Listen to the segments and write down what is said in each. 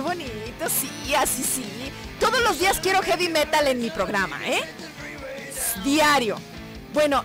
bonito, sí, así sí. Todos los días quiero heavy metal en mi programa, ¿eh? Diario. Bueno,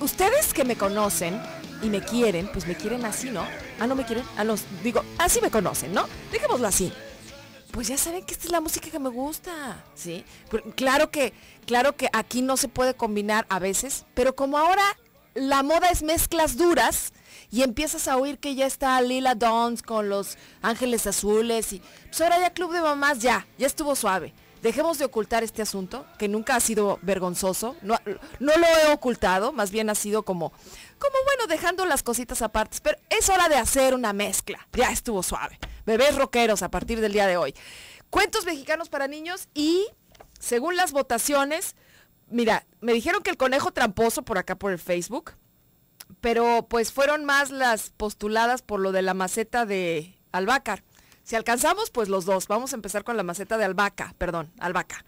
ustedes que me conocen y me quieren, pues me quieren así, ¿no? Ah, no me quieren, ah, no, digo, así me conocen, ¿no? Dejémoslo así. Pues ya saben que esta es la música que me gusta, ¿sí? claro que, claro que aquí no se puede combinar a veces, pero como ahora la moda es mezclas duras, y empiezas a oír que ya está Lila Downs con los Ángeles Azules y pues ahora ya Club de Mamás ya, ya estuvo suave. Dejemos de ocultar este asunto, que nunca ha sido vergonzoso, no, no lo he ocultado, más bien ha sido como, como bueno, dejando las cositas aparte, pero es hora de hacer una mezcla, ya estuvo suave. Bebés rockeros a partir del día de hoy. Cuentos mexicanos para niños y, según las votaciones, mira, me dijeron que el conejo tramposo por acá por el Facebook, pero pues fueron más las postuladas por lo de la maceta de albahaca. Si alcanzamos, pues los dos. Vamos a empezar con la maceta de albahaca, perdón, albahaca,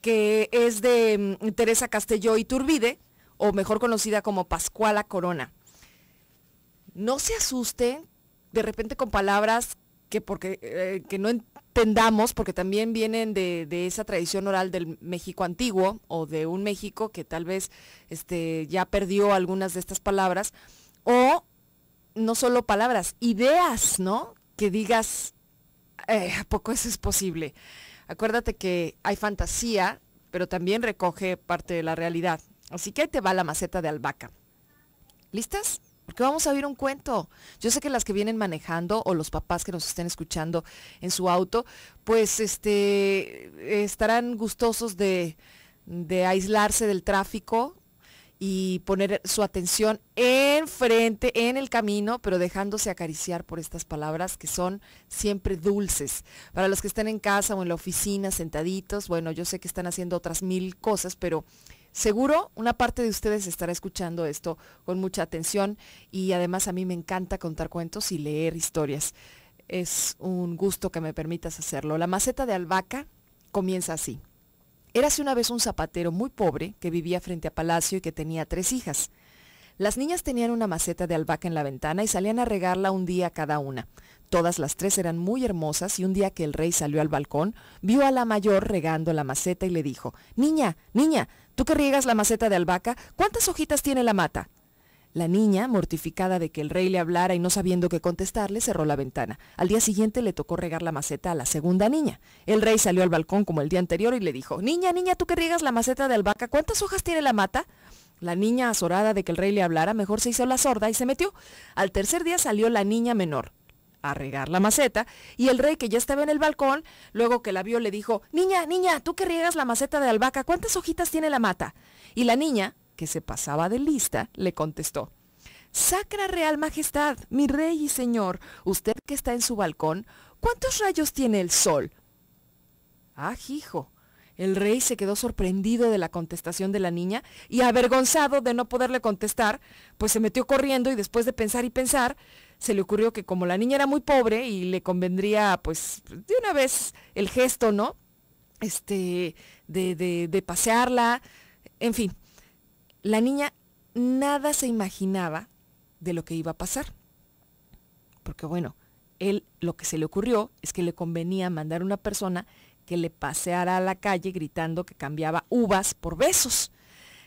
que es de mm, Teresa Castelló y Turbide, o mejor conocida como Pascuala Corona. No se asuste de repente con palabras que porque eh, no entendamos, porque también vienen de, esa tradición oral del México antiguo o de un México que tal vez este, ya perdió algunas de estas palabras, o no solo palabras, ideas, ¿no? Que digas, eh, poco eso es posible? Acuérdate que hay fantasía, pero también recoge parte de la realidad. Así que ahí te va la maceta de albahaca. ¿Listas? Porque vamos a oír un cuento. Yo sé que las que vienen manejando o los papás que nos estén escuchando en su auto, pues este estarán gustosos de, de aislarse del tráfico y poner su atención enfrente, en el camino, pero dejándose acariciar por estas palabras que son siempre dulces. Para los que están en casa o en la oficina, sentaditos, bueno, yo sé que están haciendo otras mil cosas, pero Seguro una parte de ustedes estará escuchando esto con mucha atención y además a mí me encanta contar cuentos y leer historias. Es un gusto que me permitas hacerlo. La maceta de albahaca comienza así. Érase una vez un zapatero muy pobre que vivía frente a palacio y que tenía tres hijas. Las niñas tenían una maceta de albahaca en la ventana y salían a regarla un día cada una. Todas las tres eran muy hermosas y un día que el rey salió al balcón, vio a la mayor regando la maceta y le dijo, Niña, niña, ¿tú que riegas la maceta de albahaca? ¿Cuántas hojitas tiene la mata? La niña, mortificada de que el rey le hablara y no sabiendo qué contestarle, cerró la ventana. Al día siguiente le tocó regar la maceta a la segunda niña. El rey salió al balcón como el día anterior y le dijo, Niña, niña, ¿tú que riegas la maceta de albahaca? ¿Cuántas hojas tiene la mata? La niña, azorada de que el rey le hablara, mejor se hizo la sorda y se metió. Al tercer día salió la niña menor a regar la maceta y el rey que ya estaba en el balcón, luego que la vio le dijo, niña, niña, tú que riegas la maceta de albahaca, ¿cuántas hojitas tiene la mata? Y la niña, que se pasaba de lista, le contestó, Sacra Real Majestad, mi rey y señor, usted que está en su balcón, ¿cuántos rayos tiene el sol? Ah, hijo. El rey se quedó sorprendido de la contestación de la niña y avergonzado de no poderle contestar, pues se metió corriendo y después de pensar y pensar, se le ocurrió que como la niña era muy pobre y le convendría, pues, de una vez el gesto, ¿no? Este, de, de pasearla, en fin. La niña nada se imaginaba de lo que iba a pasar. Porque bueno, él lo que se le ocurrió es que le convenía mandar a una persona que le paseara a la calle gritando que cambiaba uvas por besos.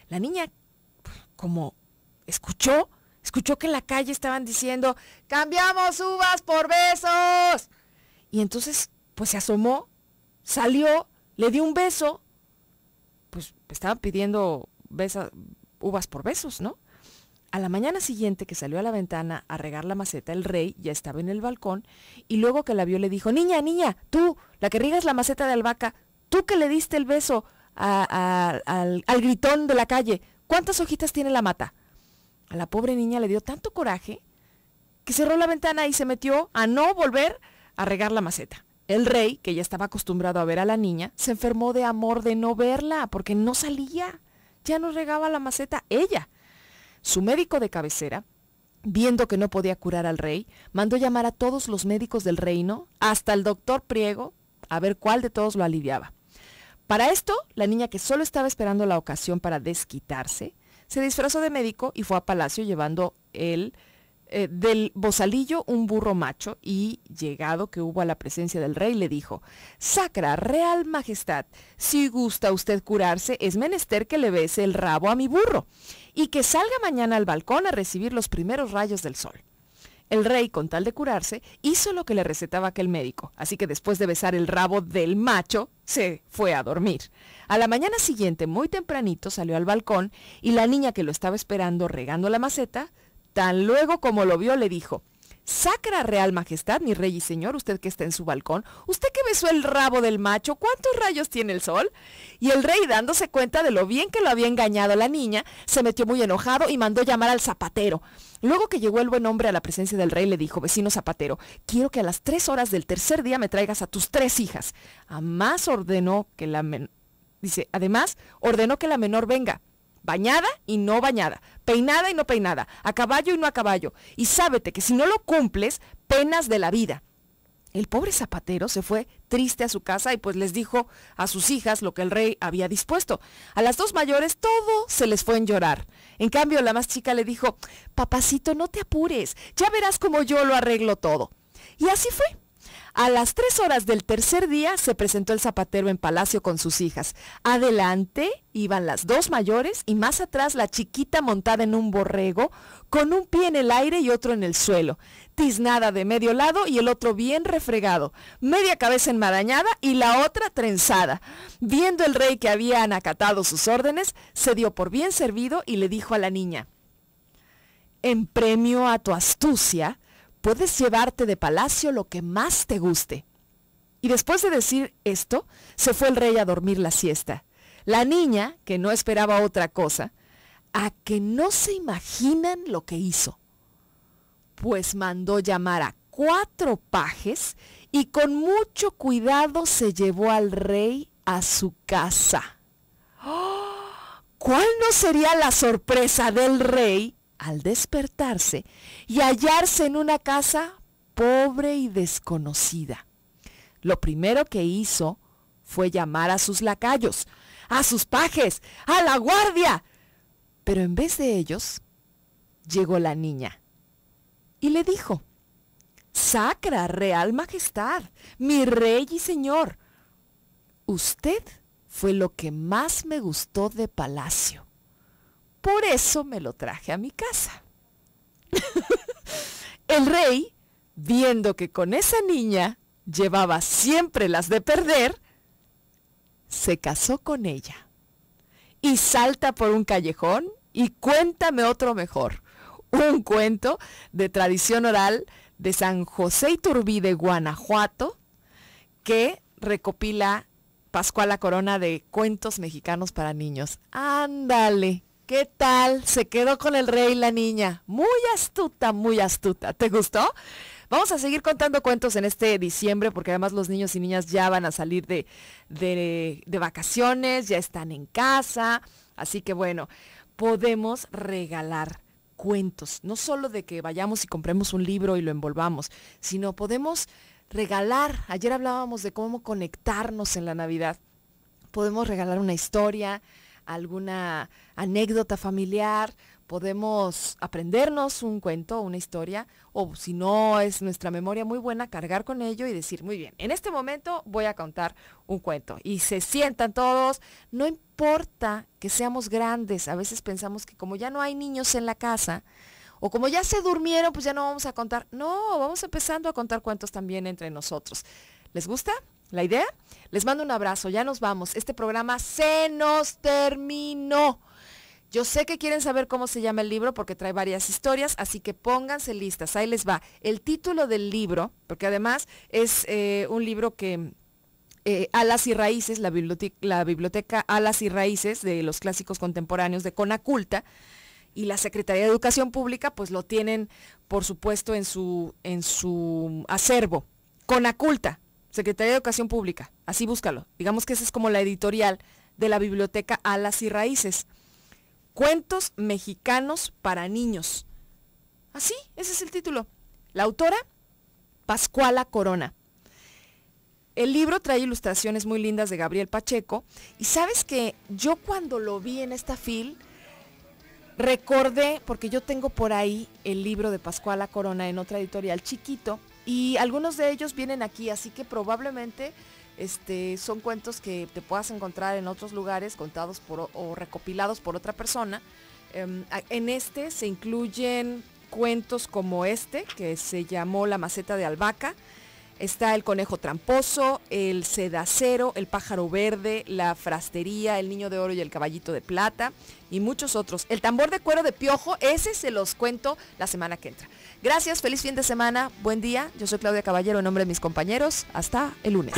La niña, como escuchó, Escuchó que en la calle estaban diciendo, cambiamos uvas por besos. Y entonces, pues se asomó, salió, le dio un beso. Pues estaban pidiendo uvas por besos, ¿no? A la mañana siguiente que salió a la ventana a regar la maceta, el rey ya estaba en el balcón y luego que la vio le dijo, niña, niña, tú, la que riegas la maceta de albahaca, tú que le diste el beso al gritón de la calle, ¿cuántas hojitas tiene la mata? A la pobre niña le dio tanto coraje que cerró la ventana y se metió a no volver a regar la maceta. El rey, que ya estaba acostumbrado a ver a la niña, se enfermó de amor de no verla porque no salía. Ya no regaba la maceta ella. Su médico de cabecera, viendo que no podía curar al rey, mandó llamar a todos los médicos del reino, hasta el doctor Priego, a ver cuál de todos lo aliviaba. Para esto, la niña que solo estaba esperando la ocasión para desquitarse, se disfrazó de médico y fue a Palacio llevando el eh, del bozalillo un burro macho y, llegado que hubo a la presencia del rey, le dijo, Sacra, real majestad, si gusta usted curarse, es menester que le bese el rabo a mi burro y que salga mañana al balcón a recibir los primeros rayos del sol. El rey, con tal de curarse, hizo lo que le recetaba aquel médico, así que después de besar el rabo del macho, se fue a dormir. A la mañana siguiente, muy tempranito, salió al balcón y la niña que lo estaba esperando regando la maceta, tan luego como lo vio le dijo, Sacra Real Majestad, mi rey y señor, usted que está en su balcón, usted que besó el rabo del macho, ¿cuántos rayos tiene el sol? Y el rey, dándose cuenta de lo bien que lo había engañado la niña, se metió muy enojado y mandó llamar al zapatero. Luego que llegó el buen hombre a la presencia del rey, le dijo, vecino zapatero, quiero que a las tres horas del tercer día me traigas a tus tres hijas. Además ordenó que la Dice, además ordenó que la menor venga bañada y no bañada, peinada y no peinada, a caballo y no a caballo. Y sábete que si no lo cumples, penas de la vida. El pobre zapatero se fue triste a su casa y pues les dijo a sus hijas lo que el rey había dispuesto. A las dos mayores todo se les fue en llorar. En cambio, la más chica le dijo, papacito, no te apures, ya verás cómo yo lo arreglo todo. Y así fue. A las tres horas del tercer día se presentó el zapatero en palacio con sus hijas. Adelante iban las dos mayores y más atrás la chiquita montada en un borrego, con un pie en el aire y otro en el suelo, tiznada de medio lado y el otro bien refregado, media cabeza enmarañada y la otra trenzada. Viendo el rey que habían acatado sus órdenes, se dio por bien servido y le dijo a la niña, en premio a tu astucia, puedes llevarte de palacio lo que más te guste. Y después de decir esto, se fue el rey a dormir la siesta. La niña, que no esperaba otra cosa, a que no se imaginan lo que hizo. Pues mandó llamar a cuatro pajes y con mucho cuidado se llevó al rey a su casa. ¡Oh! ¿Cuál no sería la sorpresa del rey al despertarse y hallarse en una casa pobre y desconocida. Lo primero que hizo fue llamar a sus lacayos, a sus pajes, a la guardia. Pero en vez de ellos, llegó la niña y le dijo, Sacra Real Majestad, mi rey y señor, usted fue lo que más me gustó de palacio. Por eso me lo traje a mi casa. el rey, viendo que con esa niña llevaba siempre las de perder, se casó con ella. Y salta por un callejón y cuéntame otro mejor. Un cuento de tradición oral de San José de Guanajuato, que recopila Pascual la Corona de Cuentos Mexicanos para Niños. Ándale, ¿Qué tal? Se quedó con el rey la niña. Muy astuta, muy astuta. ¿Te gustó? Vamos a seguir contando cuentos en este diciembre porque además los niños y niñas ya van a salir de, vacaciones, ya están en casa. Así que bueno, podemos regalar cuentos, no solo de que vayamos y compremos un libro y lo envolvamos, sino podemos regalar, ayer hablábamos de cómo conectarnos en la Navidad, podemos regalar una historia, alguna anécdota familiar, podemos aprendernos un cuento, una historia, o si no es nuestra memoria muy buena, cargar con ello y decir, muy bien, en este momento voy a contar un cuento. Y se sientan todos, no importa que seamos grandes, a veces pensamos que como ya no hay niños en la casa, o como ya se durmieron, pues ya no vamos a contar. No, vamos empezando a contar cuentos también entre nosotros. ¿Les gusta? ¿La idea? Les mando un abrazo, ya nos vamos. Este programa se nos terminó. Yo sé que quieren saber cómo se llama el libro porque trae varias historias, así que pónganse listas, ahí les va. El título del libro, porque además es eh, un libro que eh, Alas y Raíces, la biblioteca, la biblioteca Alas y Raíces de los clásicos contemporáneos de Conaculta, y la Secretaría de Educación Pública, pues lo tienen, por supuesto, en su, en su acervo. Conaculta, Secretaría de Educación Pública, así búscalo. Digamos que esa es como la editorial de la biblioteca Alas y Raíces. Cuentos mexicanos para niños. Así, ese es el título. La autora, Pascuala Corona. El libro trae ilustraciones muy lindas de Gabriel Pacheco. Y sabes que yo cuando lo vi en esta fil, recordé, porque yo tengo por ahí el libro de Pascuala Corona en otra editorial chiquito, y algunos de ellos vienen aquí, así que probablemente este, son cuentos que te puedas encontrar en otros lugares contados por, o recopilados por otra persona. Em, en este se incluyen cuentos como este, que se llamó La maceta de albahaca, Está el conejo tramposo, el sedacero, el pájaro verde, la frastería, el niño de oro y el caballito de plata y muchos otros. El tambor de cuero de piojo, ese se los cuento la semana que entra. Gracias, feliz fin de semana, buen día. Yo soy Claudia Caballero en nombre de mis compañeros. Hasta el lunes.